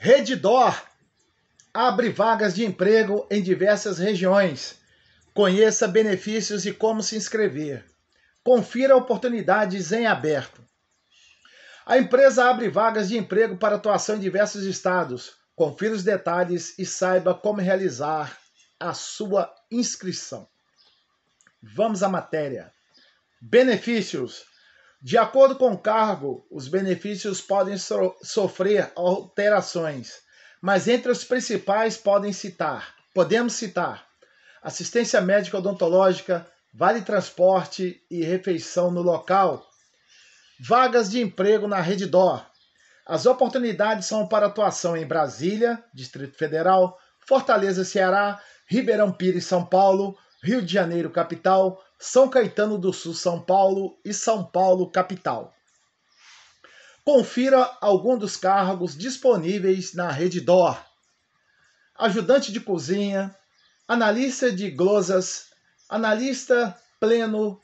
Redidor abre vagas de emprego em diversas regiões. Conheça benefícios e como se inscrever. Confira oportunidades em aberto. A empresa abre vagas de emprego para atuação em diversos estados. Confira os detalhes e saiba como realizar a sua inscrição. Vamos à matéria. Benefícios de acordo com o cargo, os benefícios podem so sofrer alterações, mas entre os principais podem citar, podemos citar assistência médica odontológica, vale transporte e refeição no local, vagas de emprego na rede As oportunidades são para atuação em Brasília, Distrito Federal, Fortaleza, Ceará, Ribeirão Pires, São Paulo, Rio de Janeiro, capital, são Caetano do Sul, São Paulo e São Paulo, capital. Confira algum dos cargos disponíveis na Rede Dor. Ajudante de cozinha, analista de glosas, analista pleno,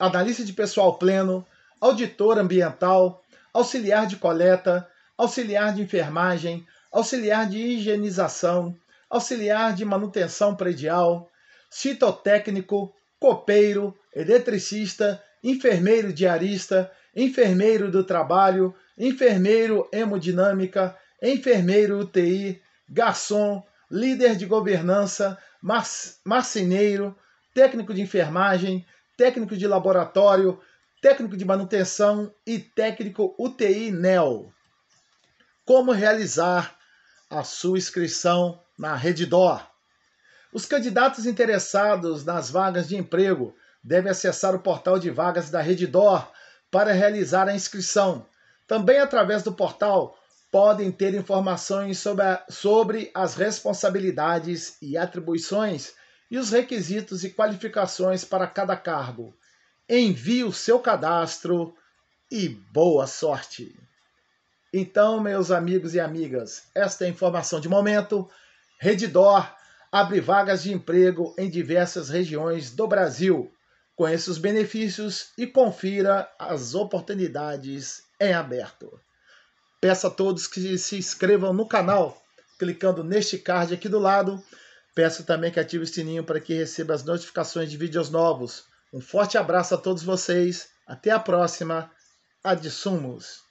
analista de pessoal pleno, auditor ambiental, auxiliar de coleta, auxiliar de enfermagem, auxiliar de higienização, auxiliar de manutenção predial, citotécnico, copeiro, eletricista, enfermeiro diarista, enfermeiro do trabalho, enfermeiro hemodinâmica, enfermeiro UTI, garçom, líder de governança, mar marceneiro, técnico de enfermagem, técnico de laboratório, técnico de manutenção e técnico UTI NEL. Como realizar a sua inscrição na Reddor? Os candidatos interessados nas vagas de emprego devem acessar o portal de vagas da DOR para realizar a inscrição. Também através do portal podem ter informações sobre, a, sobre as responsabilidades e atribuições e os requisitos e qualificações para cada cargo. Envie o seu cadastro e boa sorte! Então, meus amigos e amigas, esta é a informação de momento. Redidor abre vagas de emprego em diversas regiões do Brasil. Conheça os benefícios e confira as oportunidades em aberto. Peço a todos que se inscrevam no canal, clicando neste card aqui do lado. Peço também que ative o sininho para que receba as notificações de vídeos novos. Um forte abraço a todos vocês. Até a próxima. Adsumos.